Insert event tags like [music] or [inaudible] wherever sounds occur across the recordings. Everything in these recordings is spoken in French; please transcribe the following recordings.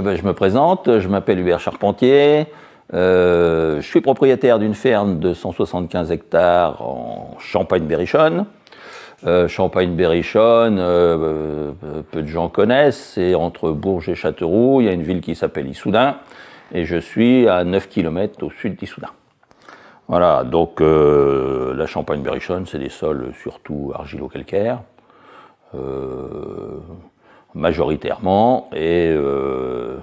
Eh ben, je me présente, je m'appelle Hubert Charpentier. Euh, je suis propriétaire d'une ferme de 175 hectares en Champagne-Berrichonne. Euh, Champagne-Berrichonne, euh, peu de gens connaissent, c'est entre Bourges et Châteauroux, il y a une ville qui s'appelle Issoudun, et je suis à 9 km au sud d'Issoudun. Voilà, donc la Champagne-Berrichonne, c'est des sols surtout argilo-calcaires majoritairement. Et euh,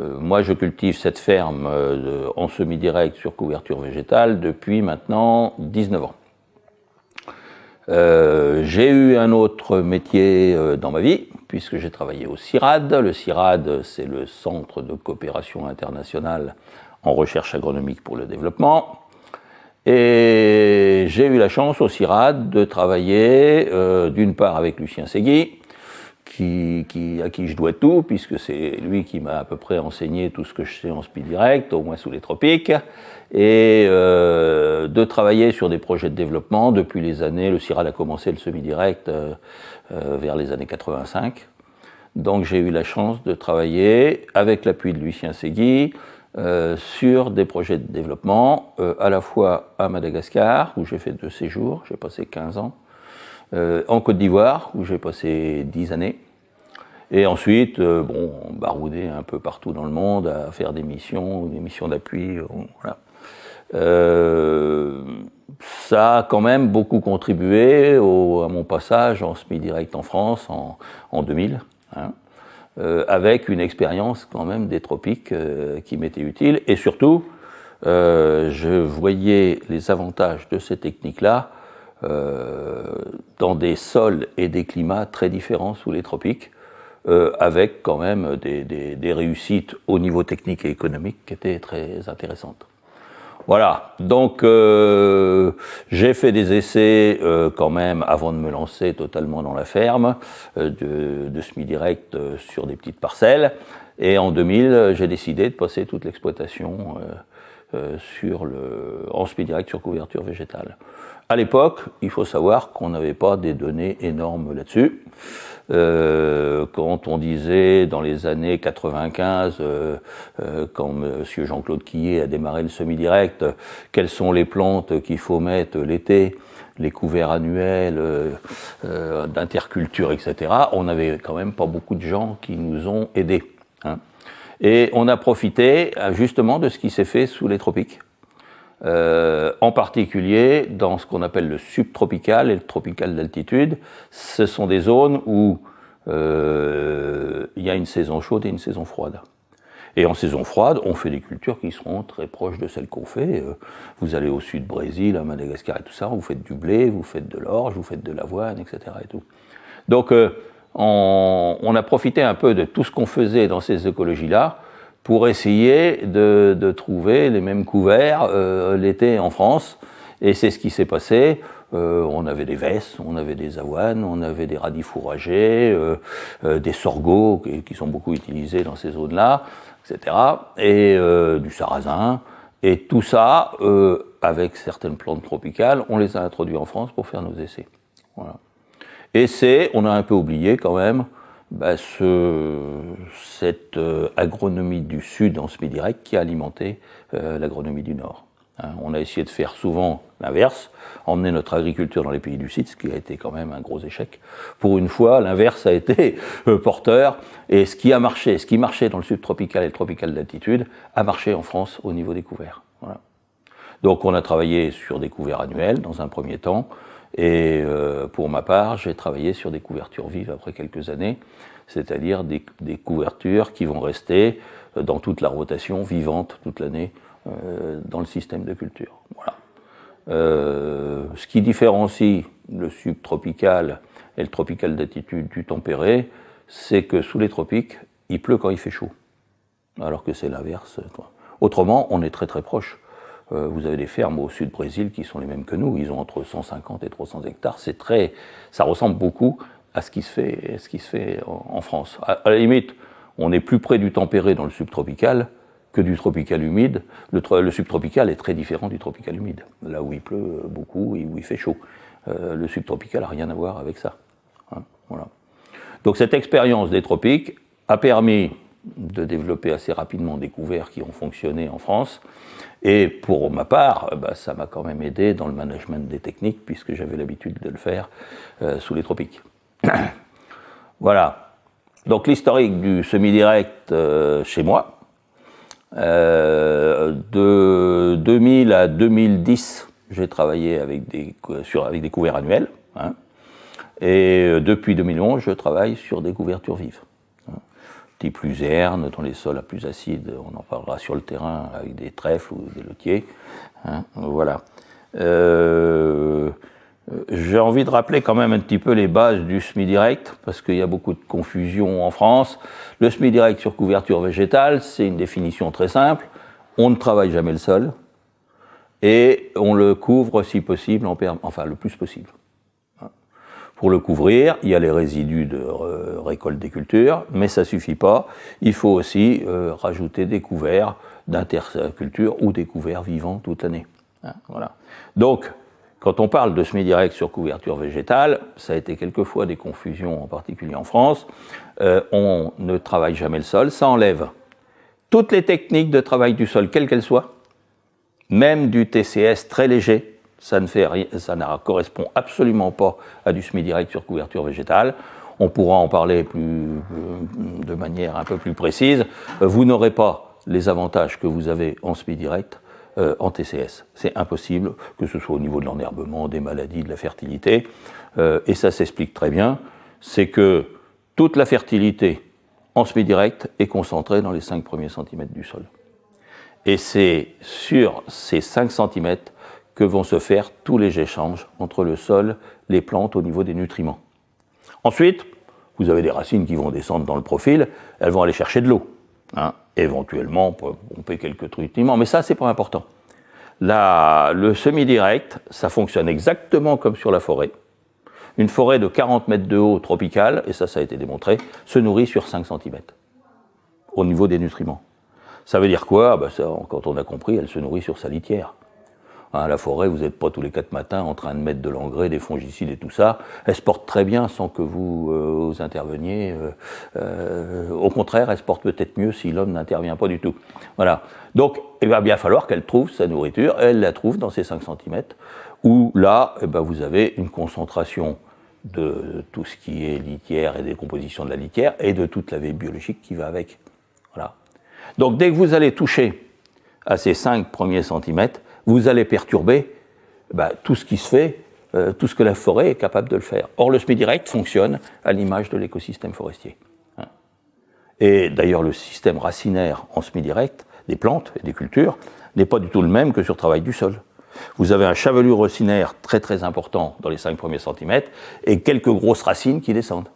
euh, moi, je cultive cette ferme euh, en semi-direct sur couverture végétale depuis maintenant 19 ans. j'ai eu un autre métier dans ma vie, puisque j'ai travaillé au CIRAD. Le CIRAD, c'est le Centre de coopération internationale en recherche agronomique pour le développement. Et j'ai eu la chance au CIRAD de travailler, d'une part avec Lucien Segui, qui, à qui je dois tout, puisque c'est lui qui m'a à peu près enseigné tout ce que je sais en speed direct, au moins sous les tropiques, et euh, de travailler sur des projets de développement depuis les années. Le CIRAL a commencé le semi-direct euh, euh, vers les années 85. Donc j'ai eu la chance de travailler avec l'appui de Lucien Segui sur des projets de développement, à la fois à Madagascar, où j'ai fait deux séjours, j'ai passé 15 ans, en Côte d'Ivoire, où j'ai passé 10 années, et ensuite, euh, bon, on baroudait un peu partout dans le monde à faire des missions, des missions d'appui. Euh, euh, ça a quand même beaucoup contribué à mon passage en semi-direct en France en, 2000, hein, avec une expérience quand même des tropiques qui m'était utile. Et surtout, je voyais les avantages de ces techniques-là dans des sols et des climats très différents sous les tropiques. Euh, avec quand même des, des, des, réussites au niveau technique et économique qui étaient très intéressantes. Voilà, donc euh, j'ai fait des essais euh, quand même avant de me lancer totalement dans la ferme euh, de, de semi-direct euh, sur des petites parcelles. Et en 2000, j'ai décidé de passer toute l'exploitation euh, sur le, en semi direct sur couverture végétale. À l'époque, il faut savoir qu'on n'avait pas des données énormes là-dessus. Euh, quand on disait dans les années 95, euh, quand Monsieur Jean-Claude Quillet a démarré le semi-direct, quelles sont les plantes qu'il faut mettre l'été, les couverts annuels d'interculture, etc. On n'avait quand même pas beaucoup de gens qui nous ont aidés. Et on a profité euh, justement de ce qui s'est fait sous les tropiques. Euh, en particulier dans ce qu'on appelle le subtropical et le tropical d'altitude. Ce sont des zones où euh, il y a une saison chaude et une saison froide. Et en saison froide, on fait des cultures qui seront très proches de celles qu'on fait. vous allez au sud Brésil, à Madagascar et tout ça, vous faites du blé, vous faites de l'orge, vous faites de l'avoine, etc. Et tout. Donc on, a profité un peu de tout ce qu'on faisait dans ces écologies-là pour essayer de, trouver les mêmes couverts euh, l'été en France. Et c'est ce qui s'est passé. Euh, on avait des vesses, on avait des avoines, on avait des radis fourragés, euh, des sorgots qui, sont beaucoup utilisés dans ces zones-là, etc. Et du sarrasin. Et tout ça, avec certaines plantes tropicales, on les a introduits en France pour faire nos essais. Voilà. Et c'est, on a un peu oublié quand même, bah, cette euh, agronomie du Sud en semi-direct qui a alimenté euh, l'agronomie du Nord. Hein, on a essayé de faire souvent l'inverse, emmener notre agriculture dans les pays du Sud, ce qui a été quand même un gros échec. Pour une fois, l'inverse a été euh, porteur, et ce qui a marché, ce qui marchait dans le Sud tropical et le tropical d'altitude, a marché en France au niveau des couverts. Donc on a travaillé sur des couverts annuels dans un premier temps, et euh, pour ma part, j'ai travaillé sur des couvertures vives après quelques années, c'est-à-dire des, couvertures qui vont rester euh, dans toute la rotation, vivante toute l'année, euh, dans le système de culture. Voilà. Euh, ce qui différencie le subtropical et le tropical d'attitude du tempéré, c'est que sous les tropiques, il pleut quand il fait chaud, alors que c'est l'inverse. Autrement, on est très très proche euh, vous avez des fermes au sud Brésil qui sont les mêmes que nous. Ils ont entre 150 et 300 hectares. C'est très, ça ressemble beaucoup à ce qui se fait, ce qui se fait en, France. À, la limite, on est plus près du tempéré dans le subtropical que du tropical humide. Le, subtropical est très différent du tropical humide, là où il pleut beaucoup et où il fait chaud. Euh, le subtropical n'a rien à voir avec ça. Hein, voilà. Donc cette expérience des tropiques a permis de développer assez rapidement des couverts qui ont fonctionné en France et pour ma part, euh, bah, ça m'a quand même aidé dans le management des techniques, puisque j'avais l'habitude de le faire euh, sous les tropiques. [coughs] voilà. Donc l'historique du semi-direct euh, chez moi. de 2000 à 2010, j'ai travaillé avec des, avec des couverts annuels. Hein. et depuis 2011, je travaille sur des couvertures vives plus herne, dont les sols à plus acides, on en parlera sur le terrain avec des trèfles ou des lotiers. Hein, voilà. Euh, j'ai envie de rappeler quand même un petit peu les bases du semi-direct, parce qu'il y a beaucoup de confusion en France. Le semi-direct sur couverture végétale, c'est une définition très simple. On ne travaille jamais le sol, et on le couvre si possible, en enfin le plus possible. Pour le couvrir, il y a les résidus de récolte des cultures, mais ça suffit pas. Il faut aussi euh, rajouter des couverts d'interculture ou des couverts vivants toute l'année. Hein, voilà. Donc, quand on parle de semis direct sur couverture végétale, ça a été quelquefois des confusions, en particulier en France. Euh, on ne travaille jamais le sol, ça enlève toutes les techniques de travail du sol, quelles qu'elles soient, même du TCS très léger, ça ne, fait correspond absolument pas à du semi-direct sur couverture végétale. On pourra en parler plus, euh, de manière un peu plus précise. Euh, vous n'aurez pas les avantages que vous avez en semis direct euh, en TCS. C'est impossible, que ce soit au niveau de l'enherbement, des maladies, de la fertilité. et ça s'explique très bien. C'est que toute la fertilité en semis direct est concentrée dans les 5 premiers centimètres du sol. Et c'est sur ces 5 centimètres que vont se faire tous les échanges entre le sol, les plantes au niveau des nutriments. Ensuite, vous avez des racines qui vont descendre dans le profil, elles vont aller chercher de l'eau. Hein, éventuellement, pour pomper quelques nutriments, mais ça, c'est pas important. Là, le semi-direct, ça fonctionne exactement comme sur la forêt. Une forêt de 40 mètres de haut tropicale, et ça, ça a été démontré, se nourrit sur 5 cm au niveau des nutriments. Ça veut dire quoi ah ben Quand on a compris, elle se nourrit sur sa litière. Hein, la forêt, vous n'êtes pas tous les quatre matins en train de mettre de l'engrais, des fongicides et tout ça. Elle se porte très bien sans que vous, euh, interveniez. Euh, euh, au contraire, elle se porte peut-être mieux si l'homme n'intervient pas du tout. Voilà. Donc, il va bien falloir qu'elle trouve sa nourriture. Elle la trouve dans ces 5 cm, où là, eh ben, vous avez une concentration de tout ce qui est litière et décomposition de la litière et de toute la vie biologique qui va avec. Voilà. Donc dès que vous allez toucher à ces 5 premiers centimètres, vous allez perturber bah, tout ce qui se fait, euh, tout ce que la forêt est capable de le faire. Or, le SMI direct fonctionne à l'image de l'écosystème forestier. Hein. Et d'ailleurs, le système racinaire en semi direct des plantes et des cultures n'est pas du tout le même que sur travail du sol. Vous avez un chevelu racinaire très très important dans les 5 premiers centimètres et quelques grosses racines qui descendent.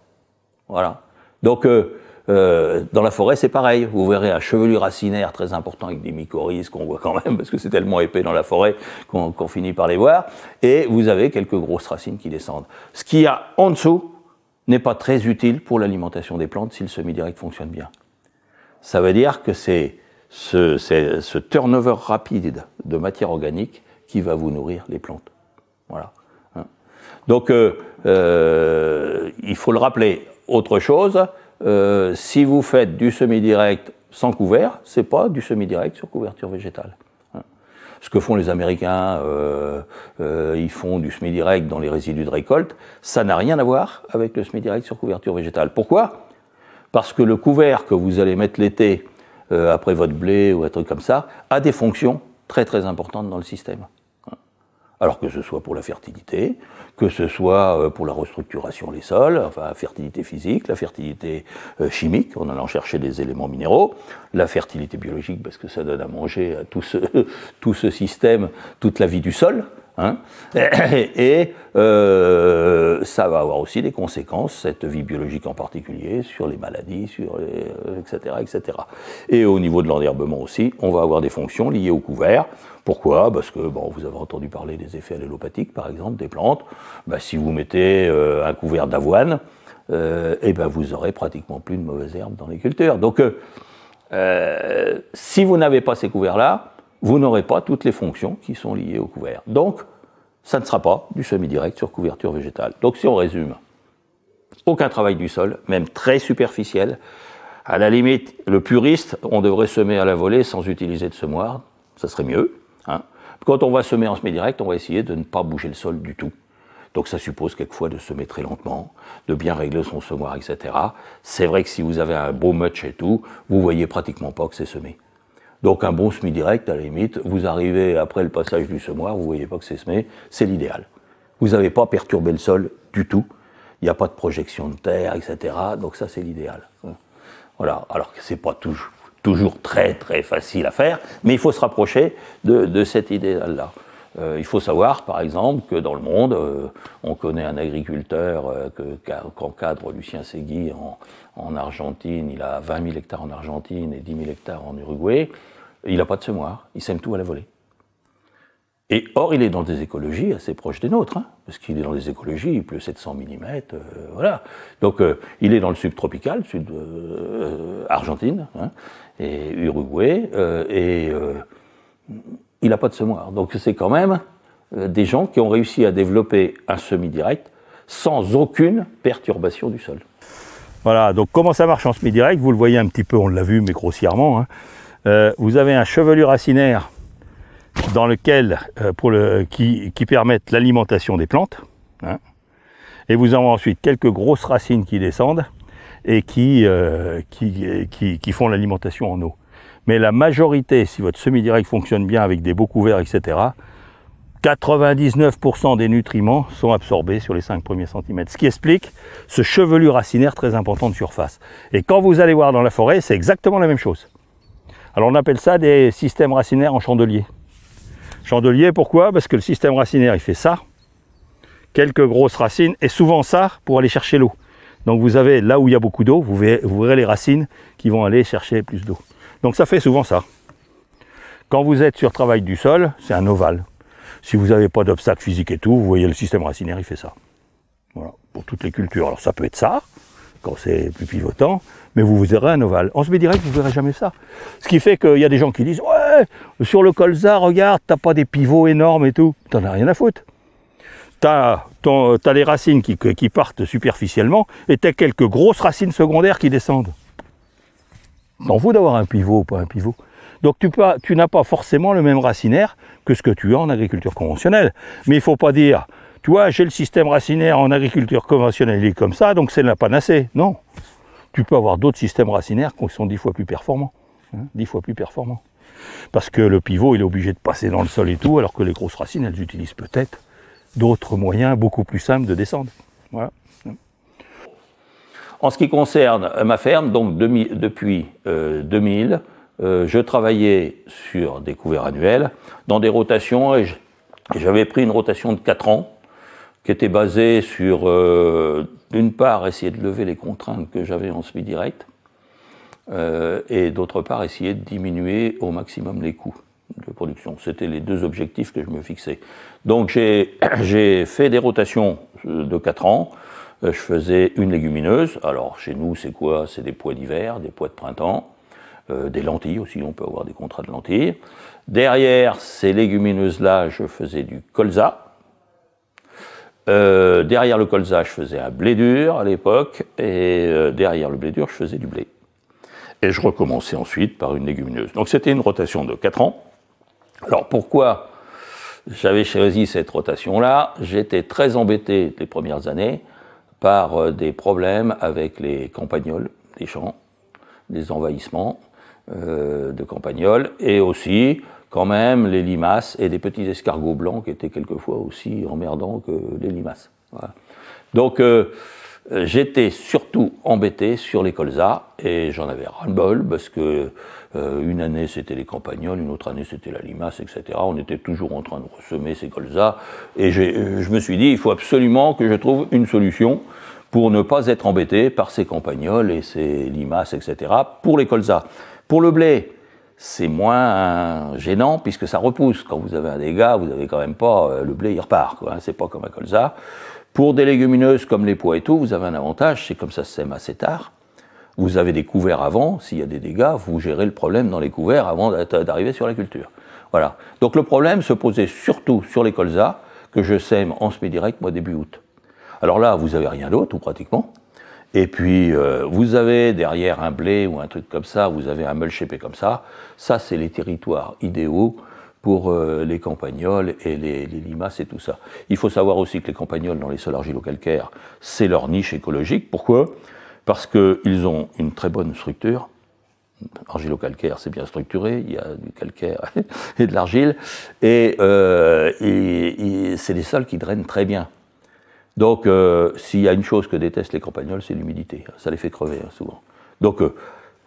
Voilà. Donc, euh, euh, dans la forêt, c'est pareil. Vous verrez un chevelu racinaire très important avec des mycorhizes qu'on voit quand même parce que c'est tellement épais dans la forêt qu'on finit par les voir. Et vous avez quelques grosses racines qui descendent. Ce qu'il y a en dessous n'est pas très utile pour l'alimentation des plantes si le semi-direct fonctionne bien. Ça veut dire que c'est ce, turnover rapide de matière organique qui va vous nourrir les plantes. Voilà. Hein. Donc, euh, euh, il faut le rappeler. Autre chose, euh, si vous faites du semi-direct sans couvert, c'est pas du semi-direct sur couverture végétale. Hein. Ce que font les Américains, euh, euh, ils font du semi-direct dans les résidus de récolte, ça n'a rien à voir avec le semi-direct sur couverture végétale. Pourquoi Parce que le couvert que vous allez mettre l'été après votre blé ou un truc comme ça a des fonctions très très importantes dans le système. Alors que ce soit pour la fertilité, que ce soit euh, pour la restructuration des sols, enfin la fertilité physique, la fertilité euh, chimique, en allant chercher des éléments minéraux, la fertilité biologique, parce que ça donne à manger à tout ce, [laughs] tout ce système, toute la vie du sol, Hein. [coughs] et euh, ça va avoir aussi des conséquences, cette vie biologique en particulier, sur les maladies, sur etc., euh, etc. Et au niveau de l'enherbement aussi, on va avoir des fonctions liées au couvert. Pourquoi Parce que bon, vous avez entendu parler des effets allélopathiques, par exemple, des plantes. Bah, si vous mettez euh, un couvert d'avoine, et eh ben vous aurez pratiquement plus de mauvaises herbes dans les cultures. Donc, si vous n'avez pas ces couverts-là, vous n'aurez pas toutes les fonctions qui sont liées au couvert. Donc, ça ne sera pas du semi-direct sur couverture végétale. Donc, si on résume, aucun travail du sol, même très superficiel. À la limite, le puriste, on devrait semer à la volée sans utiliser de semoir, ça serait mieux. Hein. Quand on va semer en semi-direct, on va essayer de ne pas bouger le sol du tout. Donc ça suppose quelquefois de semer très lentement, de bien régler son semoir, etc. C'est vrai que si vous avez un beau match et tout, vous voyez pratiquement pas que c'est semé. Donc un bon semis direct, à la limite, vous arrivez après le passage du semoir, vous voyez pas que c'est semé, c'est l'idéal. Vous n'avez pas perturbé le sol du tout, il n'y a pas de projection de terre, etc. Donc ça, c'est l'idéal. Voilà, alors que n'est pas toujours, très très facile à faire, mais il faut se rapprocher de, de cet idéal-là. Euh, il faut savoir, par exemple, que dans le monde, euh, on connaît un agriculteur euh, qu'encadre Lucien Segui en, Argentine. Il a 20 000 hectares en Argentine et 10 000 hectares en Uruguay. Il n'a pas de semoir, il sème tout à la volée. Et or, il est dans des écologies assez proches des nôtres, hein, parce qu'il est dans des écologies, plus pleut 700 mm, voilà. Donc, il est dans le subtropical, sud Argentine hein, et Uruguay, et il n'a pas de semoir. Donc c'est quand même euh, des gens qui ont réussi à développer un semi-direct sans aucune perturbation du sol. Voilà, donc comment ça marche en semi-direct Vous le voyez un petit peu, on l'a vu, mais grossièrement. Hein. Euh, vous avez un chevelu racinaire dans lequel, euh, qui, permet l'alimentation des plantes. Hein. Et vous avez ensuite quelques grosses racines qui descendent et qui, qui, qui, font l'alimentation en eau. Mais la majorité, si votre semi-direct fonctionne bien avec des beaux couverts, etc., 99% des nutriments sont absorbés sur les 5 premiers centimètres. Ce qui explique ce chevelu racinaire très important de surface. Et quand vous allez voir dans la forêt, c'est exactement la même chose. Alors on appelle ça des systèmes racinaires en chandelier. Chandelier, pourquoi Parce que le système racinaire, il fait ça, quelques grosses racines, et souvent ça pour aller chercher l'eau. Donc vous avez là où il y a beaucoup d'eau, vous, verrez les racines qui vont aller chercher plus d'eau. Donc ça fait souvent ça. Quand vous êtes sur travail du sol, c'est un ovale. Si vous n'avez pas d'obstacle physique et tout, vous voyez le système racinaire, il fait ça. Voilà, pour toutes les cultures. Alors ça peut être ça, quand c'est plus pivotant, mais vous vous aurez un ovale. On se met direct, vous ne verrez jamais ça. Ce qui fait qu'il y a des gens qui disent Ouais, sur le colza, regarde, t'as pas des pivots énormes et tout. T'en as rien à foutre. T'as as les racines qui, partent superficiellement et as quelques grosses racines secondaires qui descendent. Dans vous d'avoir un pivot ou pas un pivot. Donc tu, n'as pas forcément le même racinaire que ce que tu as en agriculture conventionnelle. Mais il ne faut pas dire, tu vois, j'ai le système racinaire en agriculture conventionnelle, il est comme ça, donc c'est la panacée. Non. Tu peux avoir d'autres systèmes racinaires qui sont dix fois plus performants. Hein, dix fois plus performants. Parce que le pivot, il est obligé de passer dans le sol et tout, alors que les grosses racines, elles utilisent peut-être d'autres moyens beaucoup plus simples de descendre. Voilà. En ce qui concerne ma ferme, donc depuis 2000, euh, euh, je travaillais sur des couverts annuels dans des rotations et j'avais pris une rotation de 4 ans qui était basée sur, euh, d'une part, essayer de lever les contraintes que j'avais en semi-direct et d'autre part, essayer de diminuer au maximum les coûts de production. C'était les deux objectifs que je me fixais. Donc j'ai [clears throat] fait des rotations de 4 ans. Euh, je faisais une légumineuse. Alors chez nous, c'est quoi C'est des pois d'hiver, des pois de printemps, euh, des lentilles aussi, on peut avoir des contrats de lentilles. Derrière ces légumineuses-là, je faisais du colza. Euh, derrière le colza, je faisais un blé dur à l'époque, et derrière le blé dur, je faisais du blé. Et je recommençais ensuite par une légumineuse. Donc c'était une rotation de 4 ans. Alors pourquoi j'avais choisi cette rotation-là J'étais très embêté les premières années par euh, des problèmes avec les campagnols des champs, des envahissements euh, de campagnols, et aussi quand même les limaces et des petits escargots blancs qui étaient quelquefois aussi emmerdants que les limaces. Donc euh, j'étais surtout embêté sur les colzas, et j'en avais ras-le-bol parce que euh, une année, c'était les campagnols, une autre année, c'était la limace, etc. On était toujours en train de ressemer ces colzas. Et euh, je me suis dit, il faut absolument que je trouve une solution pour ne pas être embêté par ces campagnols et ces limaces, etc., pour les colzas. Pour le blé, c'est moins gênant puisque ça repousse. Quand vous avez un dégât, vous n'avez quand même pas euh, le blé, il repart. ce hein. c'est pas comme un colza. Pour des légumineuses comme les pois et tout, vous avez un avantage, c'est comme ça se sème assez tard. Vous avez des couverts avant, s'il y a des dégâts, vous gérez le problème dans les couverts avant d'arriver sur la culture. Voilà. Donc le problème se posait surtout sur les colzas que je sème en semi-direct, moi, début août. Alors là, vous n'avez rien d'autre, ou pratiquement. Et puis, euh, vous avez derrière un blé ou un truc comme ça, vous avez un mulch comme ça. Ça, c'est les territoires idéaux pour euh, les campagnols et les, les, limaces et tout ça. Il faut savoir aussi que les campagnols dans les sols argilo-calcaires, c'est leur niche écologique. Pourquoi parce qu'ils ont une très bonne structure. Argilo-calcaire, c'est bien structuré, il y a du calcaire [laughs] et de l'argile, et, euh, c'est des sols qui drainent très bien. Donc, euh, s'il y a une chose que détestent les campagnols, c'est l'humidité. Ça les fait crever, hein, souvent. Donc, euh,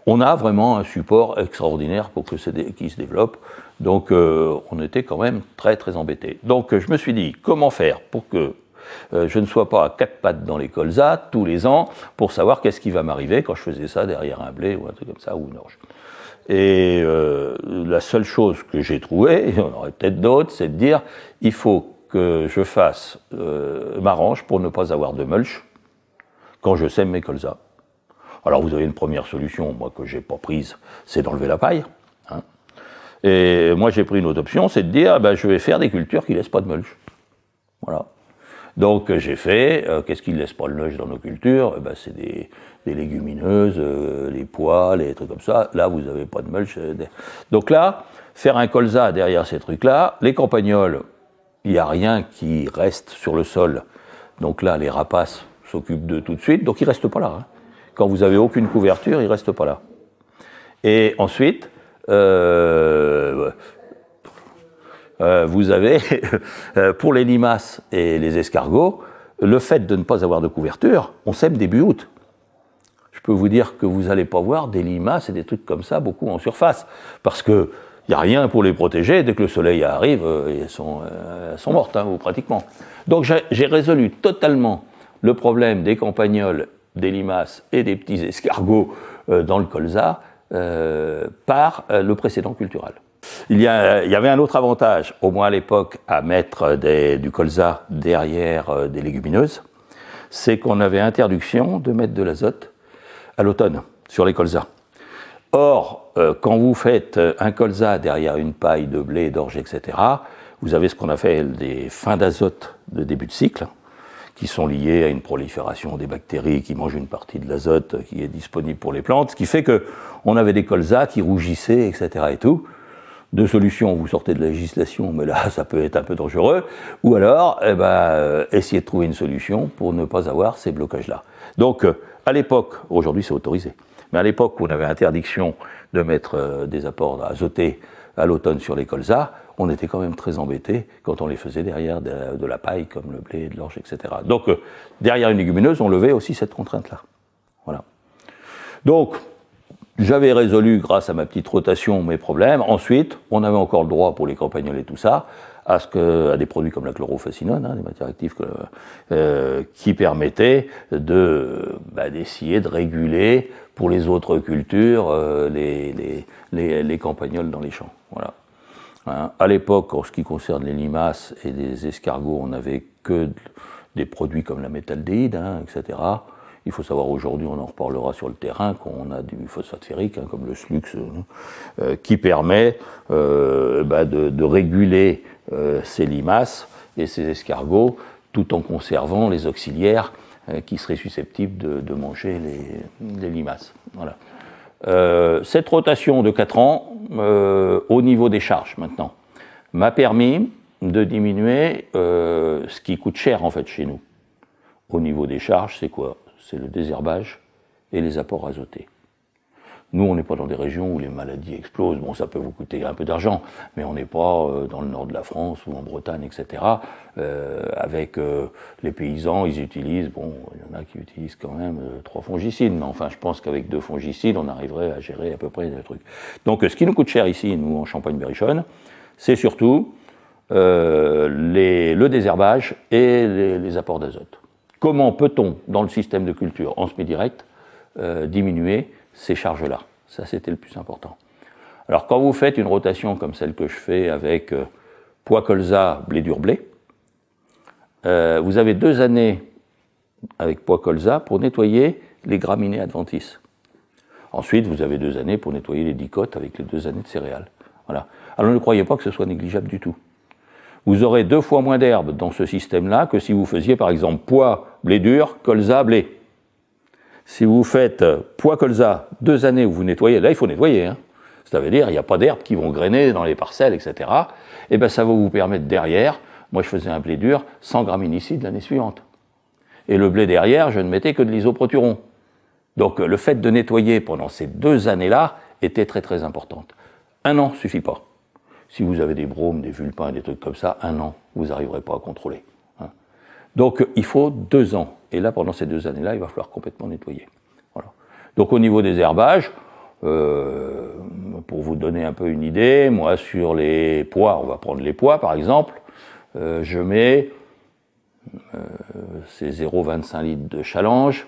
on a vraiment un support extraordinaire pour que qui se développe. Donc, on était quand même très, très embêtés. Donc, je me suis dit, comment faire pour que euh, je ne sois pas à quatre pattes dans les colzas tous les ans pour savoir qu'est-ce qui va m'arriver quand je faisais ça derrière un blé ou un truc comme ça ou une orge. Et euh, la seule chose que j'ai trouvée, et on aurait peut-être d'autres, c'est de dire il faut que je fasse euh, ma range pour ne pas avoir de mulch quand je sème mes colzas. Alors vous avez une première solution, moi que j'ai pas prise, c'est d'enlever la paille. Hein. Et moi j'ai pris une autre option, c'est de dire eh ben, je vais faire des cultures qui laissent pas de mulch. Voilà. Donc euh, j'ai fait, euh, qu'est-ce qui ne laisse pas le mulch dans nos cultures eh ben, C'est des, légumineuses, euh, les pois, les trucs comme ça. Là, vous n'avez pas de mulch. Donc là, faire un colza derrière ces trucs-là, les campagnols, il n'y a rien qui reste sur le sol. Donc là, les rapaces s'occupent d'eux tout de suite, donc ils ne restent pas là. Hein. Quand vous n'avez aucune couverture, ils ne restent pas là. Et ensuite, euh, vous avez, [laughs] euh, pour les limaces et les escargots, le fait de ne pas avoir de couverture, on sème début août. Je peux vous dire que vous n'allez pas voir des limaces et des trucs comme ça beaucoup en surface, parce que il n'y a rien pour les protéger. Dès que le soleil arrive, euh, elles sont, mortes, ou hein, pratiquement. Donc j'ai résolu totalement le problème des campagnols, des limaces et des petits escargots dans le colza par le précédent cultural. Euh, il y, avait un autre avantage, au moins à l'époque, à mettre du colza derrière euh, des légumineuses, c'est qu'on avait interdiction de mettre de l'azote à l'automne sur les colzas. Or, euh, quand vous faites un colza derrière une paille de blé, d'orge, etc., vous avez ce qu'on appelle des fins d'azote de début de cycle, qui sont liées à une prolifération des bactéries qui mangent une partie de l'azote qui est disponible pour les plantes, ce qui fait qu'on avait des colzas qui rougissaient, etc. et tout. Deux solutions, vous sortez de la législation, mais là, ça peut être un peu dangereux. Ou alors, eh ben, euh, essayez de trouver une solution pour ne pas avoir ces blocages-là. Donc, euh, à l'époque, aujourd'hui c'est autorisé, mais à l'époque où on avait interdiction de mettre euh, des apports azotés à l'automne sur les colzas, on était quand même très embêtés quand on les faisait derrière de, de la paille, comme le blé, de l'orge, etc. Donc, derrière une légumineuse, on levait aussi cette contrainte-là. Voilà. Donc, j'avais résolu, grâce à ma petite rotation, mes problèmes. Ensuite, on avait encore le droit pour les campagnols et tout ça, à, des produits comme la chlorofacinone, hein, des matières actives euh, qui permettaient bah, d'essayer de réguler pour les autres cultures euh, les, campagnols dans les champs. Voilà. Hein. À l'époque, en ce qui concerne les limaces et les escargots, on n'avait que des produits comme la métaldéhyde, hein, etc. Il faut savoir aujourd'hui, on en reparlera sur le terrain, qu'on a du phosphate ferrique, hein, comme le slux, euh, euh, qui permet euh, bah, de, réguler ces limaces et ces escargots, tout en conservant les auxiliaires qui seraient susceptibles de, manger les, limaces. Voilà. cette rotation de 4 ans, au niveau des charges maintenant, m'a permis de diminuer ce qui coûte cher en fait chez nous. Au niveau des charges, c'est quoi c'est le désherbage et les apports azotés. Nous, on n'est pas dans des régions où les maladies explosent. Bon, ça peut vous coûter un peu d'argent, mais on n'est pas euh, dans le nord de la France ou en Bretagne, etc. Euh, avec euh, les paysans, ils utilisent, bon, il y en a qui utilisent quand même trois fongicides, mais enfin, je pense qu'avec deux fongicides, on arriverait à gérer à peu près le truc. Donc, ce qui nous coûte cher ici, nous, en Champagne-Berrichonne, c'est surtout le désherbage et les apports d'azote. Comment peut-on, dans le système de culture en semi-direct, euh, diminuer ces charges-là Ça, c'était le plus important. Alors, quand vous faites une rotation comme celle que je fais avec euh, pois colza, blé dur blé, euh, vous avez deux années avec pois colza pour nettoyer les graminées adventices. Ensuite, vous avez deux années pour nettoyer les dicotes avec les deux années de céréales. Voilà. Alors ne croyez pas que ce soit négligeable du tout vous aurez deux fois moins d'herbes dans ce système-là que si vous faisiez par exemple pois, blé dur, colza, blé. Si vous faites euh, pois, colza, deux années où vous nettoyez, là il faut nettoyer, hein. ça veut dire il n'y a pas d'herbes qui vont grainer dans les parcelles, etc. Et eh bien ça va vous permettre derrière, moi je faisais un blé dur sans graminicide l'année suivante. Et le blé derrière, je ne mettais que de l'isoproturon. Donc euh, le fait de nettoyer pendant ces deux années-là était très très important. Un an suffit pas. Si vous avez des bromes, des vulpins, des trucs comme ça, un an, vous n'arriverez pas à contrôler. Hein. Donc il faut deux ans. Et là, pendant ces deux années-là, il va falloir complètement nettoyer. Donc au niveau des herbages, euh, pour vous donner un peu une idée, moi sur les pois, on va prendre les pois par exemple, euh, je mets euh, ces 0,25 litres de challenge,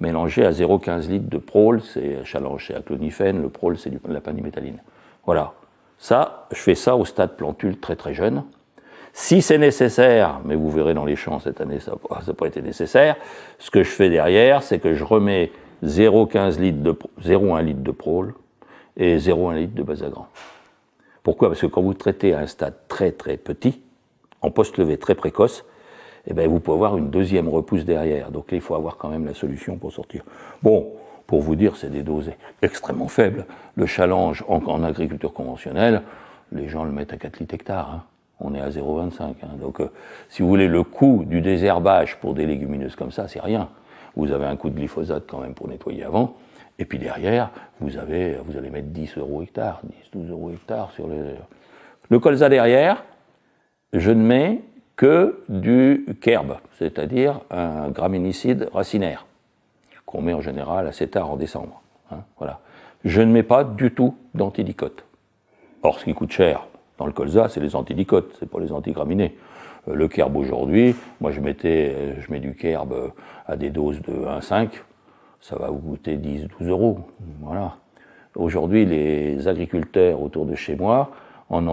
mélangé à 0,15 litres de prole. c'est challenge, c'est aclonifène, le prole, c'est de la panimétalline. Voilà, ça, je fais ça au stade plantule très très jeune. Si c'est nécessaire, mais vous verrez dans les champs cette année, ça n'a pas été nécessaire, ce que je fais derrière, c'est que je remets 0,15 litres de 0,1 litre de prôle et 0,1 litre de basagran. Pourquoi Parce que quand vous traitez à un stade très très petit, en post levé très précoce, eh bien, vous pouvez avoir une deuxième repousse derrière. Donc là, il faut avoir quand même la solution pour sortir. Bon, pour vous dire, c'est des doses extrêmement faibles. Le challenge en, en, agriculture conventionnelle, les gens le mettent à 4 litres hectare. Hein. On est à 0,25. Hein. Donc, euh, si vous voulez, le coût du désherbage pour des légumineuses comme ça, c'est rien. Vous avez un coup de glyphosate quand même pour nettoyer avant. Et puis derrière, vous, avez, vous allez mettre 10 euros hectare, 10, 12 euros hectare sur le. Le colza derrière, je ne mets que du kerb, c'est-à-dire un graminicide racinaire qu'on met en général assez tard en décembre. Hein, voilà. Je ne mets pas du tout d'antidicote. Or, ce qui coûte cher dans le colza, c'est les antidicotes, c'est pas les antigraminés. Euh, le kerb aujourd'hui, moi je euh, je mets du kerbe euh, à des doses de 1,5, ça va vous coûter 10, 12 euros. Voilà. Aujourd'hui, les agriculteurs autour de chez moi, en,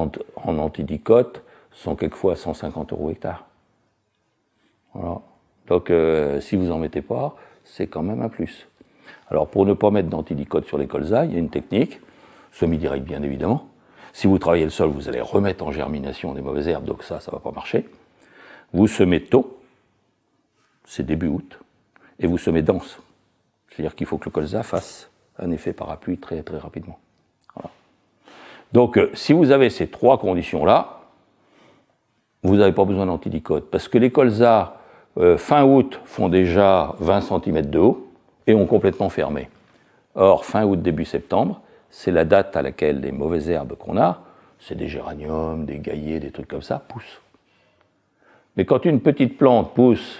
antidicote, sont quelquefois à 150 euros hectare. Donc, si vous en mettez pas, c'est quand même un plus. Alors pour ne pas mettre d'antilicote sur les colzas, il y a une technique, semi-direct bien évidemment. Si vous travaillez le sol, vous allez remettre en germination des mauvaises herbes, donc ça, ça ne va pas marcher. Vous semez tôt, c'est début août, et vous semez dense. C'est-à-dire qu'il faut que le colza fasse un effet parapluie très très rapidement. Donc euh, si vous avez ces trois conditions-là, vous n'avez pas besoin d'antilicote, parce que les colzas euh, fin août, font déjà 20 cm de haut et ont complètement fermé. Or, fin août, début septembre, c'est la date à laquelle les mauvaises herbes qu'on a, c'est des géraniums, des gaillets, des trucs comme ça, poussent. Mais quand une petite plante pousse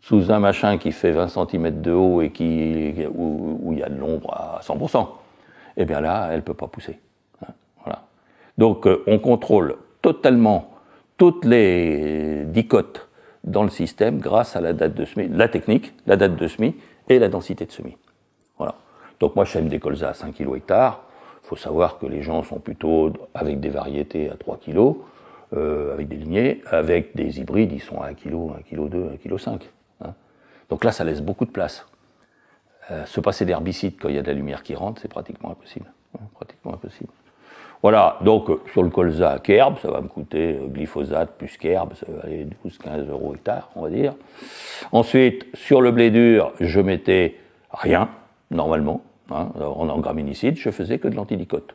sous un machin qui fait 20 cm de haut et qui, où, il y a de l'ombre à 100%, eh bien là, elle ne peut pas pousser. Hein, voilà. Donc euh, on contrôle totalement toutes les dicotes dans le système grâce à la date de semis, la technique, la date de semis et la densité de semis. Voilà. Donc moi, je des colzas à 5 kg hectare. Il faut savoir que les gens sont plutôt avec des variétés à 3 kg, euh, avec des lignées, avec des hybrides, ils sont à 1 kg, 1 kg 2, 1 kg 5. Donc là, ça laisse beaucoup de place. Euh, se passer d'herbicide quand il y a de la lumière qui rentre, c'est pratiquement impossible. Hein, pratiquement impossible. Voilà, donc euh, sur le colza à ça va me coûter euh, glyphosate plus Kerb, ça va aller 12-15 euros hectare, on va dire. Ensuite, sur le blé dur, je mettais rien, normalement, hein, en, en graminicide, je faisais que de l'antidicote.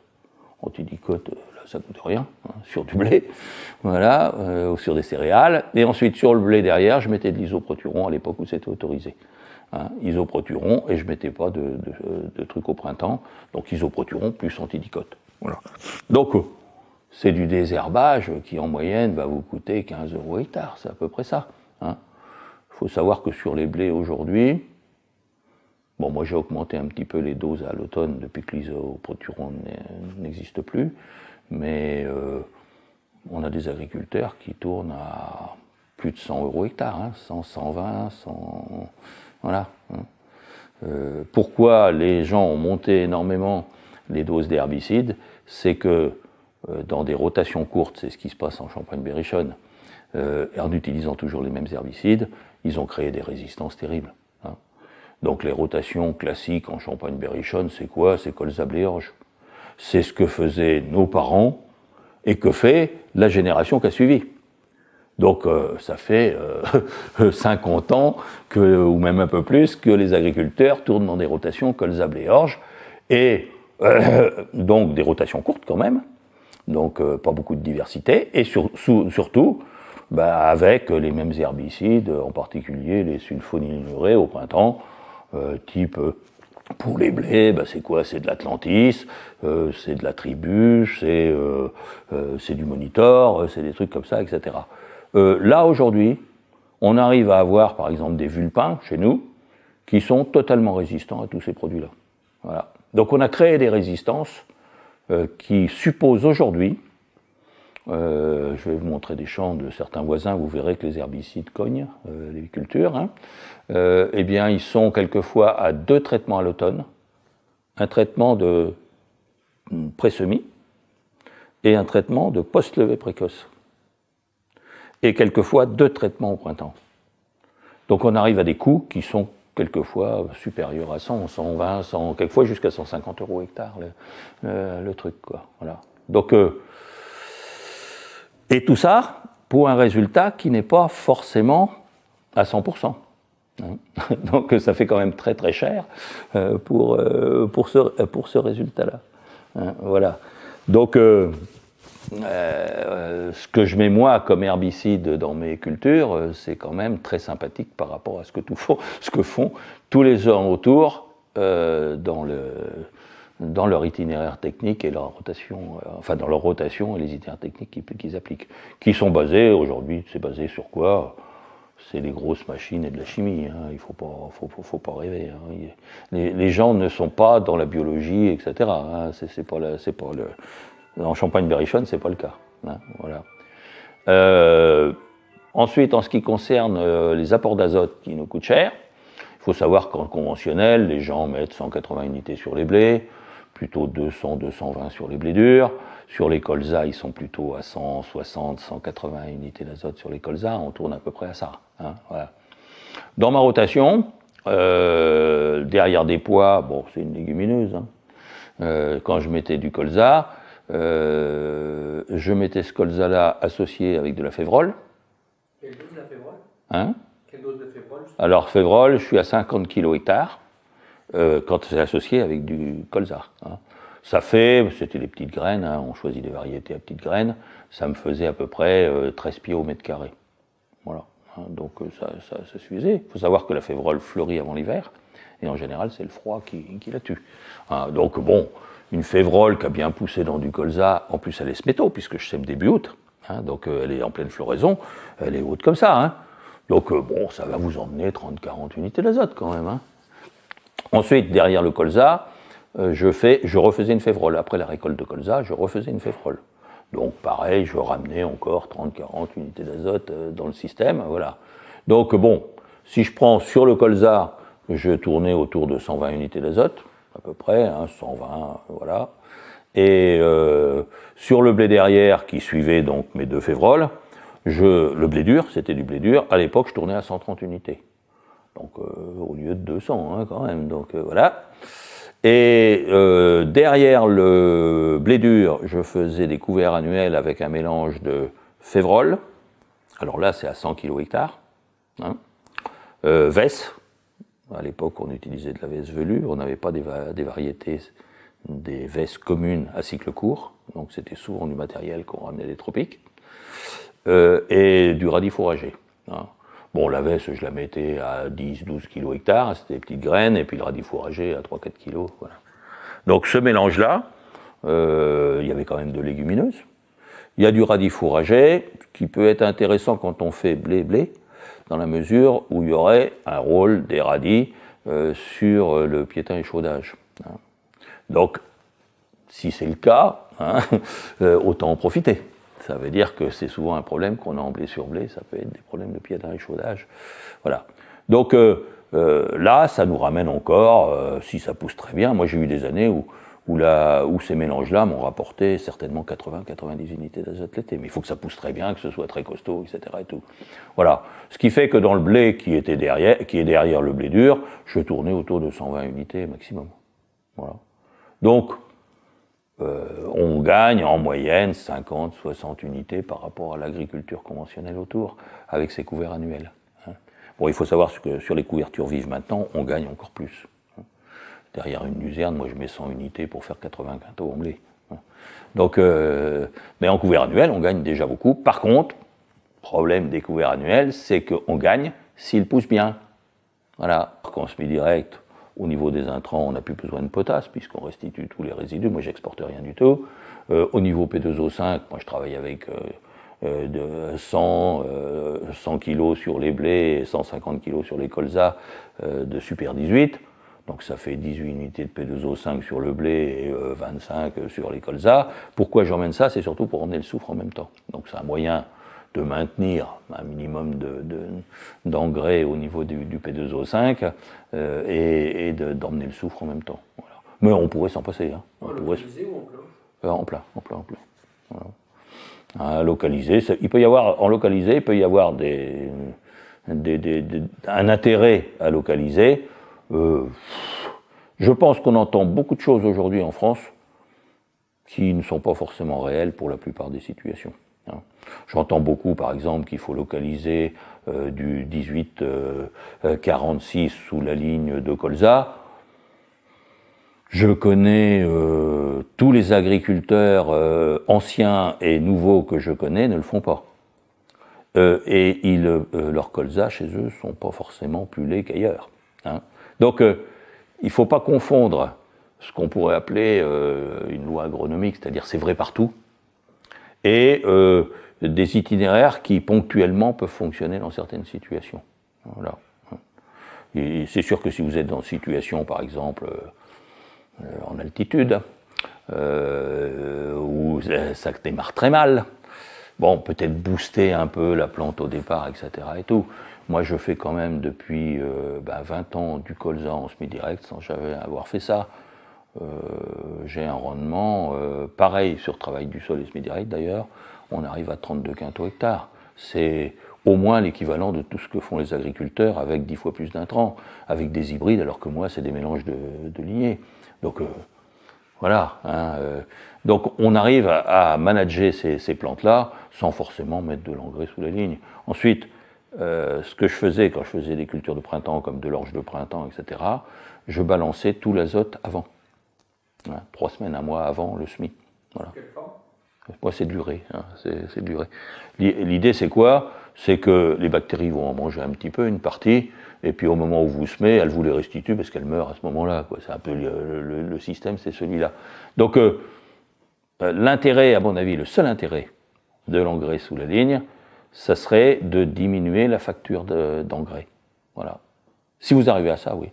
Antidicote, euh, là, ça coûte rien, hein, sur du blé, [laughs] voilà, ou sur des céréales. Et ensuite, sur le blé derrière, je mettais de l'isoproturon à l'époque où c'était autorisé. Hein. isoproturon, et je mettais pas de, de, trucs au printemps, donc isoproturon plus antidicote. Donc, c'est du désherbage qui, en moyenne, va vous coûter 15 euros hectare. C'est à peu près ça. Hein. Il faut savoir que sur les blés aujourd'hui, bon, moi j'ai augmenté un petit peu les doses à l'automne depuis que l'isoproturon n'existe plus, mais euh, on a des agriculteurs qui tournent à plus de 100 euros hectare, 100, 120, 100. Voilà. Hein. Euh, pourquoi les gens ont monté énormément les doses d'herbicides, c'est que euh, dans des rotations courtes, c'est ce qui se passe en Champagne-Berrichonne, euh, en utilisant toujours les mêmes herbicides, ils ont créé des résistances terribles. Hein. Donc les rotations classiques en Champagne-Berrichonne, c'est quoi C'est colza orge. C'est ce que faisaient nos parents et que fait la génération qui a suivi. Donc euh, ça fait 50 [laughs] ans que, ou même un peu plus que les agriculteurs tournent dans des rotations colza et orge [coughs] donc des rotations courtes quand même, donc euh, pas beaucoup de diversité, et surtout bah, avec les mêmes herbicides, en particulier les sulfonylurées au printemps, euh, type euh, pour les blés, bah, c'est quoi C'est de l'Atlantis, c'est de la tribu c'est du monitor, c'est des trucs comme ça, etc. là, aujourd'hui, on arrive à avoir, par exemple, des vulpins, chez nous, qui sont totalement résistants à tous ces produits-là. Voilà. Donc on a créé des résistances euh, qui supposent aujourd'hui, euh, je vais vous montrer des champs de certains voisins, vous verrez que les herbicides cognent euh, les hein. euh, eh bien ils sont quelquefois à deux traitements à l'automne, un traitement de mm, pré-semis et un traitement de post-levée précoce, et quelquefois deux traitements au printemps. Donc on arrive à des coûts qui sont quelquefois supérieur à 100, 120, 100, quelquefois jusqu'à 150 euros hectare le, truc. Quoi. Voilà. Donc, euh, et tout ça pour un résultat qui n'est pas forcément à 100%. Hein. [laughs] Donc ça fait quand même très très cher euh, pour, euh, pour ce, pour ce résultat-là. Hein, voilà. Donc euh, euh, ce que je mets moi comme herbicide dans mes cultures, euh, c'est quand même très sympathique par rapport à ce que, tout font, [laughs] ce que font tous les hommes autour dans, le, dans, leur itinéraire technique et leur rotation, enfin dans leur rotation et les itinéraires techniques qu'ils appliquent, qui sont basés aujourd'hui, c'est basé sur quoi c'est les grosses machines et de la chimie. Hein, il ne faut pas, faut, pas rêver. Hein. Les, gens ne sont pas dans la biologie, etc. Hein. C'est pas, pas le, en Champagne-Berrichonne, c'est pas le cas. Hein, voilà. Euh, ensuite, en ce qui concerne euh, les apports d'azote qui nous coûtent cher, il faut savoir qu'en conventionnel, les gens mettent 180 unités sur les blés, plutôt 200-220 sur les blés durs. Sur les colzas, ils sont plutôt à 160-180 unités d'azote sur les colzas. On tourne à peu près à ça. Hein, Dans ma rotation, euh, derrière des pois, bon, c'est une légumineuse. Hein, quand je mettais du colza, euh, je mettais Scolzala associé avec de la févrole. Quelle dose de févrole Hein Quelle dose de févrole Alors, févrole, je suis à 50 kg hectare quand c'est associé avec du colza. Hein. Ça fait, c'était des petites graines, hein, on choisit des variétés à petites graines, ça me faisait à peu près 13 euh, pieds au mètre carré. Voilà. Hein, donc euh, ça, ça, suffisait. Il faut savoir que la févrole fleurit avant l'hiver, et en général, c'est le froid qui, qui la tue. Ah, donc bon, une févrole qui a bien poussé dans du colza, en plus elle est métaux puisque je sème début août, hein. donc euh, elle est en pleine floraison, elle est haute comme ça. Hein. Donc euh, bon, ça va vous emmener 30-40 unités d'azote quand même. Hein. Ensuite, derrière le colza, euh, je, fais, je refaisais une févrole. Après la récolte de colza, je refaisais une févrole. Donc pareil, je ramenais encore 30-40 unités d'azote dans le système, voilà. Donc bon, si je prends sur le colza, je tournais autour de 120 unités d'azote, à peu près, 120, hein, voilà. Et euh, sur le blé derrière qui suivait donc mes deux févroles, je, le blé dur, c'était du blé dur, à l'époque je tournais à 130 unités. Donc euh, au lieu de 200 hein, quand même, donc euh, voilà. Et derrière le blé dur, je faisais des couverts annuels avec un mélange de févrol alors là c'est à 100 kg hectare, hein, à l'époque, on utilisait de la veste velue, on n'avait pas des, variétés, des vestes communes à cycle court, donc c'était souvent du matériel qu'on ramenait des tropiques, euh, et du radis fourragé. Hein. Bon, la veste, je la mettais à 10-12 kg hectare, c'était des petites graines, et puis le radis fourragé à 3-4 kg. Voilà. Donc ce mélange-là, euh, il y avait quand même de légumineuses. Il y a du radis fourragé, qui peut être intéressant quand on fait blé-blé, dans la mesure où il y aurait un rôle des radis euh, sur le piétin chaudage. Hein. Donc, si c'est le cas, hein, [laughs] euh, autant en profiter. Ça veut dire que c'est souvent un problème qu'on a en blé sur blé, ça peut être des problèmes de piétin échaudage. Voilà. Donc euh, là, ça nous ramène encore, si ça pousse très bien, moi j'ai eu des années où où, la, où ces mélanges-là m'ont rapporté certainement 80-90 unités l'été. Mais il faut que ça pousse très bien, que ce soit très costaud, etc. Et tout. Voilà. Ce qui fait que dans le blé qui, était derrière, qui est derrière le blé dur, je tournais autour de 120 unités maximum. Voilà. Donc, euh, on gagne en moyenne 50-60 unités par rapport à l'agriculture conventionnelle autour, avec ses couverts annuels. Hein. Bon, il faut savoir que sur les couvertures vives maintenant, on gagne encore plus derrière une luzerne, moi je mets 100 unités pour faire 80 quintaux en blé. Euh, mais en couvert annuel, on gagne déjà beaucoup. Par contre, problème des couverts annuels, c'est qu'on gagne s'il pousse bien. Voilà. Quand se met direct, au niveau des intrants, on n'a plus besoin de potasse puisqu'on restitue tous les résidus. Moi, j'exporte rien du tout. Euh, au niveau P2O5, moi, je travaille avec 100 euh, kg sur les blés et 150 kg sur les colzas de Super 18. Donc ça fait 18 unités de P2O5 sur le blé et 25 euh, euh, sur les colzas. Pourquoi j'emmène ça C'est surtout pour emmener le soufre en même temps. Donc c'est un moyen de maintenir un minimum d'engrais au niveau du, P2O5 euh, et, d'emmener le soufre en même temps. Mais on pourrait s'en passer. Hein. On, ah, ou en plein En plein, en plein, en plein. localiser, il peut y avoir, en localisé, il peut y avoir un intérêt à localiser euh, je pense qu'on entend beaucoup de choses aujourd'hui en France qui ne sont pas forcément réelles pour la plupart des situations. Hein. J'entends beaucoup, par exemple, qu'il faut localiser euh, du 1846 euh, sous la ligne de colza. Je connais tous les agriculteurs anciens et nouveaux que je connais ne le font pas. et ils, leurs colzas chez eux sont pas forcément plus laids qu'ailleurs. Hein. Donc, euh, il ne faut pas confondre ce qu'on pourrait appeler euh, une loi agronomique, c'est-à-dire c'est vrai partout, et euh, des itinéraires qui ponctuellement peuvent fonctionner dans certaines situations. Voilà. C'est sûr que si vous êtes dans une situation, par exemple, en altitude, où ça démarre très mal, bon, peut-être booster un peu la plante au départ, etc. Et tout. Moi, je fais quand même depuis 20 euh, ben, ans du colza en semi-direct sans jamais avoir fait ça. Euh, j'ai un rendement euh, pareil sur travail du sol et semi-direct d'ailleurs. On arrive à 32 quintaux hectares. C'est au moins l'équivalent de tout ce que font les agriculteurs avec 10 fois plus d'intrants, avec des hybrides, alors que moi, c'est des mélanges de, lignées. Donc, voilà. Hein, donc on arrive à, manager ces, plantes-là sans forcément mettre de l'engrais sous la ligne. Ensuite, euh, ce que je faisais quand je faisais des cultures de printemps, comme de l'orge de printemps, etc., je balançais tout l'azote avant. trois semaines, un mois avant le semis. Voilà. Moi, c'est de Hein, c'est duré. L'idée, c'est quoi C'est que les bactéries vont en manger un petit peu, une partie, et puis au moment où vous semez, elles vous les restituent parce qu'elles meurent à ce moment-là. C'est un peu le, système, c'est celui-là. Donc, euh, euh, l'intérêt, à mon avis, le seul intérêt de l'engrais sous la ligne, ça serait de diminuer la facture d'engrais. voilà. Si vous arrivez à ça, oui.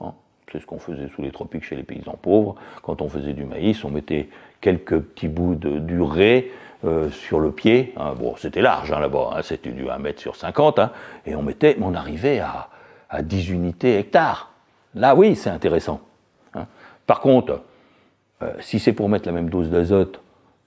Hein, c'est ce qu'on faisait sous les tropiques chez les paysans pauvres. Quand on faisait du maïs, on mettait quelques petits bouts de durée euh, sur le pied. Hein. Bon, c'était large hein, là-bas, c'était du 1 mètre sur 50. et on mettait, on arrivait à, à 10 unités hectares. Là, oui, c'est intéressant. Par contre, euh, si c'est pour mettre la même dose d'azote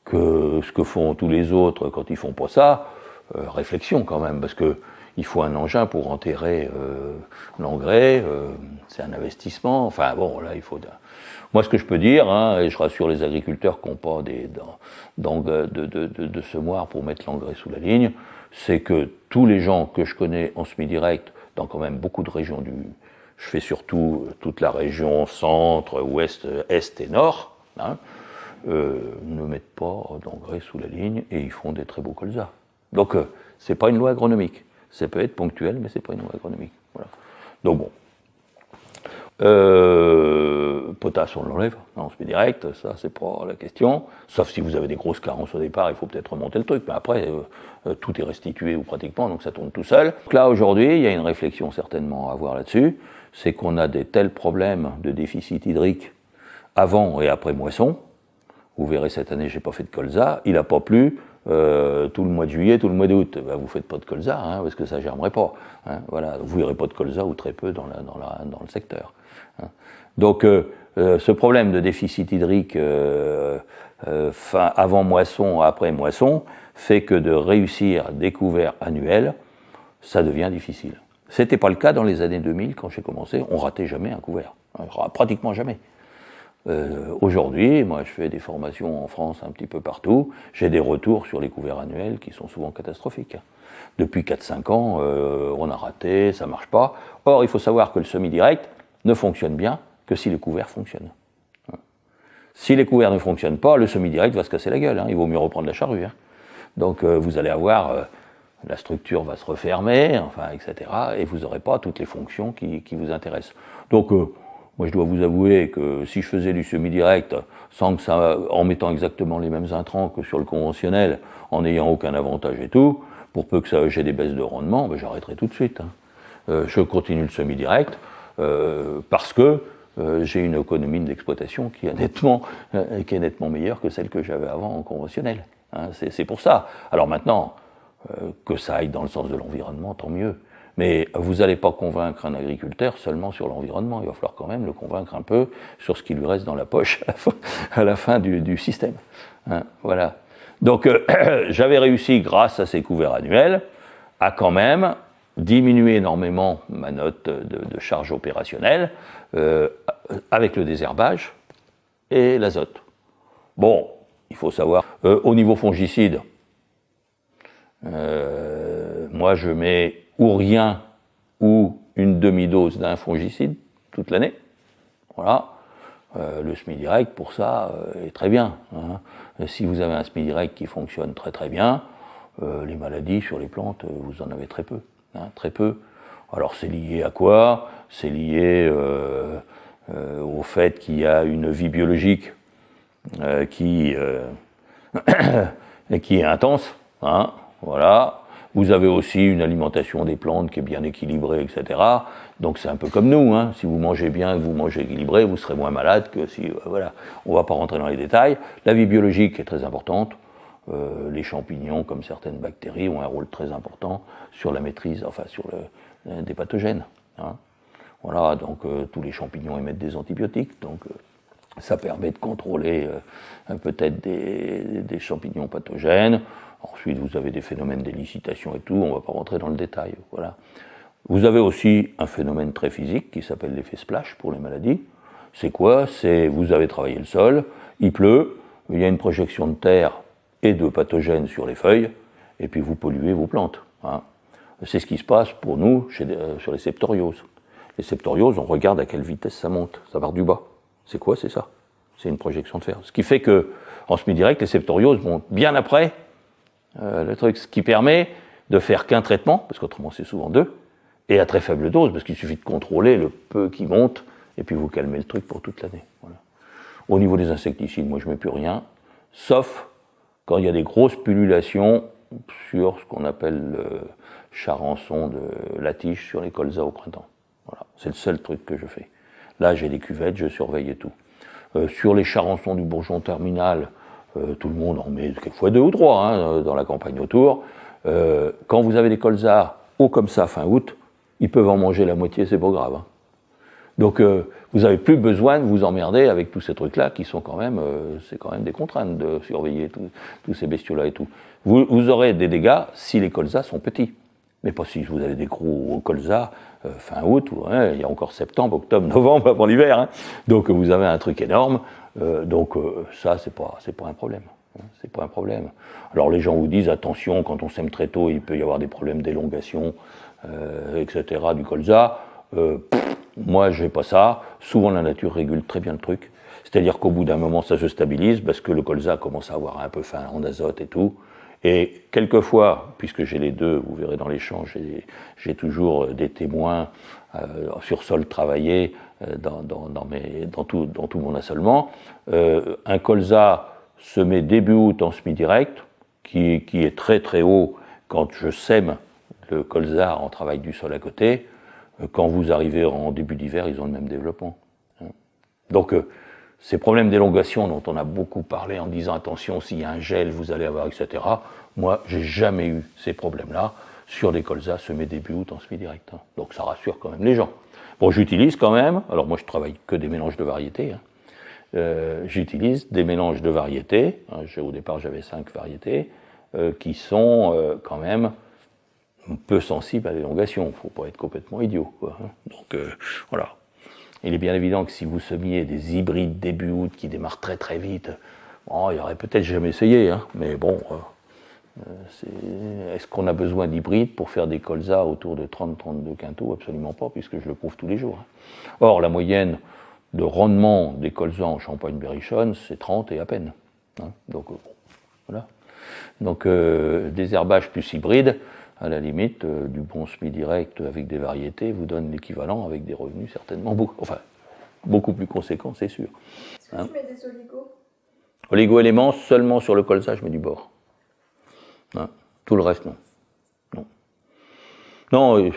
que ce que font tous les autres quand ils font pas ça, euh, réflexion quand même, parce que il faut un engin pour enterrer euh, l'engrais, euh, c'est un investissement. Enfin bon, là, il faut. Moi, ce que je peux dire, hein, et je rassure les agriculteurs qui n'ont pas des, dans, de, semoir pour mettre l'engrais sous la ligne, c'est que tous les gens que je connais en semi-direct, dans quand même beaucoup de régions du. Je fais surtout toute la région centre, ouest, est et nord, hein, ne mettent pas d'engrais sous la ligne et ils font des très beaux colzas. Donc, euh, ce n'est pas une loi agronomique. Ça peut être ponctuel, mais c'est pas une loi agronomique. Voilà. Donc, bon. Euh, potasse, on l'enlève, on se met direct, ça c'est pas la question. Sauf si vous avez des grosses carences au départ, il faut peut-être remonter le truc, mais après euh, euh, tout est restitué ou pratiquement, donc ça tourne tout seul. Donc là aujourd'hui, il y a une réflexion certainement à avoir là-dessus, c'est qu'on a des tels problèmes de déficit hydrique avant et après moisson. Vous verrez cette année, j'ai pas fait de colza, il n'a pas plu, euh, tout le mois de juillet, tout le mois d'août. Ben, vous ne faites pas de colza, hein, parce que ça ne germerait pas. Hein. voilà. Vous n'irez pas de colza ou très peu dans, le secteur. Hein. Donc, euh, euh, ce problème de déficit hydrique avant moisson, après moisson, fait que de réussir des couverts annuels, ça devient difficile. C'était pas le cas dans les années 2000 quand j'ai commencé. On ratait jamais un couvert, pratiquement jamais. Euh, aujourd'hui, moi je fais des formations en France un petit peu partout, j'ai des retours sur les couverts annuels qui sont souvent catastrophiques. Depuis 4-5 ans, euh, on a raté, ça ne marche pas. Or, il faut savoir que le semi-direct ne fonctionne bien que si les couverts fonctionnent. Si les couverts ne fonctionnent pas, le semi-direct va se casser la gueule, hein. il vaut mieux reprendre la charrue. Hein. Donc euh, vous allez avoir la structure va se refermer, enfin, etc. Et vous n'aurez pas toutes les fonctions qui, vous intéressent. Donc, moi, je dois vous avouer que si je faisais du semi-direct, sans que ça, en mettant exactement les mêmes intrants que sur le conventionnel, en n'ayant aucun avantage et tout, pour peu que ça j'ai des baisses de rendement, ben, j'arrêterai tout de suite. Hein. Euh, je continue le semi-direct euh, parce que euh, j'ai une économie de l'exploitation qui, qui, est nettement meilleure que celle que j'avais avant en conventionnel. Hein. c'est pour ça. Alors maintenant, que ça aille dans le sens de l'environnement, tant mieux. Mais vous n'allez pas convaincre un agriculteur seulement sur l'environnement. Il va falloir quand même le convaincre un peu sur ce qui lui reste dans la poche [laughs] à la fin, du, système. Hein, voilà. Donc euh, [clears throat] j'avais réussi, grâce à ces couverts annuels, à quand même diminuer énormément ma note de, charge opérationnelle euh, avec le désherbage et l'azote. Bon, il faut savoir, euh, au niveau fongicide, moi je mets ou rien, ou une demi-dose d'un fongicide toute l'année. Voilà. Euh, le SMI direct, pour ça, euh, est très bien. Hein. Si vous avez un SMI direct qui fonctionne très très bien, euh, les maladies sur les plantes, vous en avez très peu. Hein, très peu. Alors c'est lié à quoi C'est lié au fait qu'il y a une vie biologique qui, [coughs] qui est intense. Hein, voilà. Vous avez aussi une alimentation des plantes qui est bien équilibrée, etc. Donc c'est un peu comme nous. Hein. Si vous mangez bien vous mangez équilibré, vous serez moins malade que si... Euh, voilà, on ne va pas rentrer dans les détails. La vie biologique est très importante. Euh, les champignons, comme certaines bactéries, ont un rôle très important sur la maîtrise, enfin sur le, euh, des pathogènes. Hein. Voilà, donc tous les champignons émettent des antibiotiques, donc ça permet de contrôler peut-être des, champignons pathogènes. Ensuite, vous avez des phénomènes d'élicitation et tout, on ne va pas rentrer dans le détail. Voilà. Vous avez aussi un phénomène très physique qui s'appelle l'effet splash pour les maladies. C'est quoi C'est vous avez travaillé le sol, il pleut, il y a une projection de terre et de pathogènes sur les feuilles, et puis vous polluez vos plantes. Hein. C'est ce qui se passe pour nous chez, euh, sur les septorioses. Les septorioses, on regarde à quelle vitesse ça monte, ça part du bas. C'est quoi C'est ça. C'est une projection de fer. Ce qui fait que, en semi-direct, les septorioses vont bien après euh, le truc, ce qui permet de faire qu'un traitement, parce qu'autrement c'est souvent deux, et à très faible dose, parce qu'il suffit de contrôler le peu qui monte, et puis vous calmez le truc pour toute l'année. Au niveau des insecticides, moi je ne mets plus rien, sauf quand il y a des grosses pullulations sur ce qu'on appelle le charançon de la tige sur les colzas au printemps. Voilà, c'est le seul truc que je fais. Là, j'ai des cuvettes, je surveille et tout. Euh, sur les charançons du bourgeon terminal, euh, tout le monde en met quelquefois deux ou trois hein, euh, dans la campagne autour. Euh, quand vous avez des colzas hauts comme ça fin août, ils peuvent en manger la moitié, c'est pas grave. Hein. Donc vous n'avez plus besoin de vous emmerder avec tous ces trucs-là qui sont quand même, c'est quand même des contraintes de surveiller tous ces bestiaux-là et tout. Vous, aurez des dégâts si les colzas sont petits. Mais pas si vous avez des gros colzas fin août, ou, hein, il y a encore septembre, octobre, [laughs] novembre avant l'hiver. Donc vous avez un truc énorme. Euh, donc euh, ça, c'est pas, pas un problème. Hein. c'est pas un problème. Alors les gens vous disent attention, quand on sème très tôt, il peut y avoir des problèmes d'élongation, euh, etc. du colza. moi je n'ai pas ça. Souvent, la nature régule très bien le truc. C'est-à-dire qu'au bout d'un moment, ça se stabilise parce que le colza commence à avoir un peu faim en azote et tout. Et quelquefois, puisque j'ai les deux, vous verrez dans les champs, j'ai toujours des témoins sur sol travaillé euh, dans, dans, dans, tout, mon assolement. Euh, un colza semé début août en semi-direct, qui, est très très haut quand je sème le colza en travail du sol à côté. Euh, quand vous arrivez en début d'hiver, ils ont le même développement. Hein. Donc, ces problèmes d'élongation dont on a beaucoup parlé en disant attention, s'il y a un gel, vous allez avoir, etc. Moi, j'ai jamais eu ces problèmes-là sur des colzas semés début août en semi-direct. Hein. Donc, ça rassure quand même les gens. Bon, j'utilise quand même, alors moi je travaille que des mélanges de variétés, hein. euh, j'utilise des mélanges de variétés, hein, au départ j'avais cinq variétés, euh, qui sont euh, quand même peu sensibles à l'élongation, il ne faut pas être complètement idiot. Hein. Donc voilà. Il est bien évident que si vous semiez des hybrides début août qui démarrent très très vite, oh, il n'y aurait peut-être jamais essayé, mais bon, euh, est-ce qu'on a besoin d'hybrides pour faire des colzas autour de 30-32 quintaux Absolument pas, puisque je le prouve tous les jours. Hein. Or, la moyenne de rendement des colzas en Champagne-Berrichonne, c'est 30 et à peine. Hein. Donc, euh, voilà. Donc, euh, des herbages plus hybrides, à la limite, du bon semis direct avec des variétés vous donne l'équivalent avec des revenus certainement beaucoup, enfin, beaucoup plus conséquents, c'est sûr. Est-ce que hein. tu mets des oligo Oligo-éléments seulement sur le colza, je mets du bord. Hein. Tout le reste, non. Non. Euh,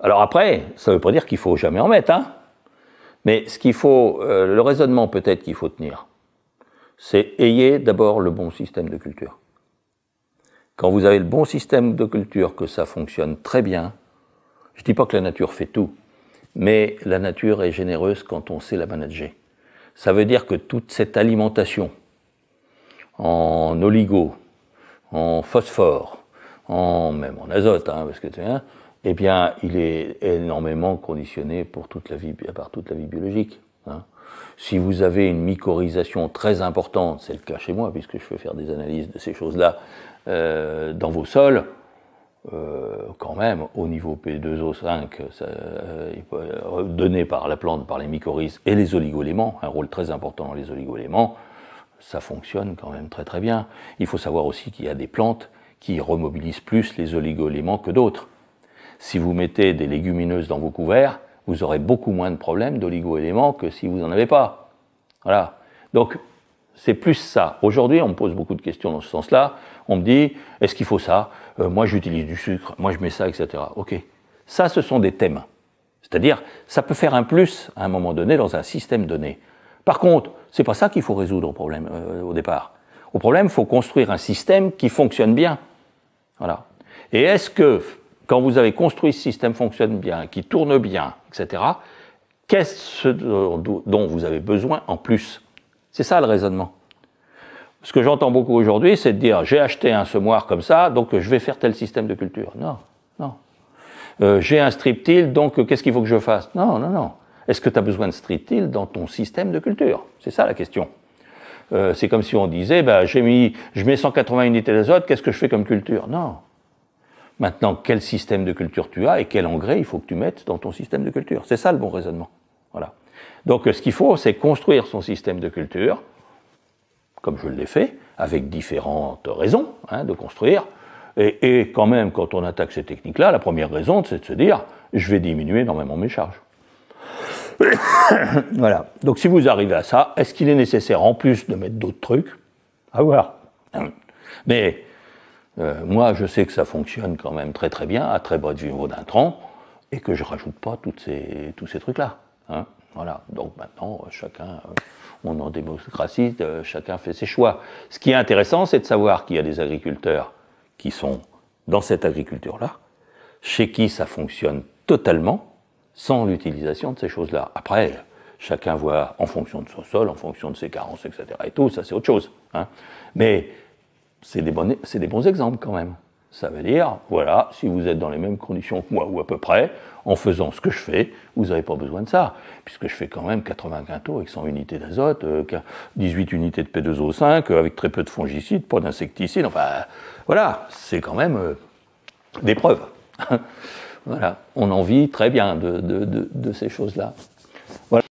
alors après, ça ne veut pas dire qu'il faut jamais en mettre, hein. Mais ce qu'il faut, euh, le raisonnement peut-être qu'il faut tenir, c'est ayez d'abord le bon système de culture. Quand vous avez le bon système de culture, que ça fonctionne très bien, je ne dis pas que la nature fait tout, mais la nature est généreuse quand on sait la manager. Ça veut dire que toute cette alimentation en oligo, en phosphore, en, même en azote, hein, parce que eh bien, il est énormément conditionné pour toute la vie, par toute la vie biologique. Hein. Si vous avez une mycorhisation très importante, c'est le cas chez moi, puisque je fais faire des analyses de ces choses-là euh, dans vos sols, euh, quand même, au niveau P2O5, euh, donné par la plante, par les mycorhizes et les oligoéléments, un rôle très important dans les oligoéléments, ça fonctionne quand même très très bien. Il faut savoir aussi qu'il y a des plantes qui remobilisent plus les oligoéléments que d'autres. Si vous mettez des légumineuses dans vos couverts, vous aurez beaucoup moins de problèmes d'oligoéléments que si vous n'en avez pas. Voilà. Donc, c'est plus ça. Aujourd'hui, on me pose beaucoup de questions dans ce sens-là. On me dit, est-ce qu'il faut ça euh, Moi, j'utilise du sucre, moi, je mets ça, etc. OK. Ça, ce sont des thèmes. C'est-à-dire, ça peut faire un plus à un moment donné dans un système donné. Par contre, c'est pas ça qu'il faut résoudre au problème euh, au départ. Au problème, il faut construire un système qui fonctionne bien. Voilà. Et est-ce que quand vous avez construit ce système fonctionne bien, qui tourne bien, etc., qu'est-ce dont vous avez besoin en plus C'est ça le raisonnement. Ce que j'entends beaucoup aujourd'hui, c'est de dire j'ai acheté un semoir comme ça, donc je vais faire tel système de culture. Non, non. Euh, j'ai un strip-till, donc qu'est-ce qu'il faut que je fasse Non, non, non. Est-ce que tu as besoin de street till dans ton système de culture C'est ça la question. Euh, c'est comme si on disait, bah, j'ai mis, je mets 180 unités d'azote, qu'est-ce que je fais comme culture Non. Maintenant, quel système de culture tu as et quel engrais il faut que tu mettes dans ton système de culture C'est ça le bon raisonnement. Voilà. Donc, ce qu'il faut, c'est construire son système de culture, comme je l'ai fait, avec différentes raisons hein, de construire. Et, et, quand même, quand on attaque ces techniques-là, la première raison, c'est de se dire, je vais diminuer énormément mes charges. [coughs] voilà. Donc si vous arrivez à ça, est-ce qu'il est nécessaire en plus de mettre d'autres trucs À voir. Hein. Mais euh, moi, je sais que ça fonctionne quand même très très bien à très bas de niveau d'un tronc et que je rajoute pas toutes ces, tous ces trucs-là. Hein. voilà. Donc maintenant, chacun, euh, on en démocratie, euh, chacun fait ses choix. Ce qui est intéressant, c'est de savoir qu'il y a des agriculteurs qui sont dans cette agriculture-là, chez qui ça fonctionne totalement, sans l'utilisation de ces choses-là. Après, chacun voit en fonction de son sol, en fonction de ses carences, etc. Et tout, ça c'est autre chose. Hein. Mais c'est des, des, bons exemples quand même. Ça veut dire, voilà, si vous êtes dans les mêmes conditions que moi ou à peu près, en faisant ce que je fais, vous n'avez pas besoin de ça, puisque je fais quand même 80 quintaux avec 100 unités d'azote, 18 euh, unités de P2O5, euh, avec très peu de fongicides, pas d'insecticides, enfin voilà, c'est quand même euh, des preuves. Hein. Voilà, on en vit très bien de, de ces choses-là.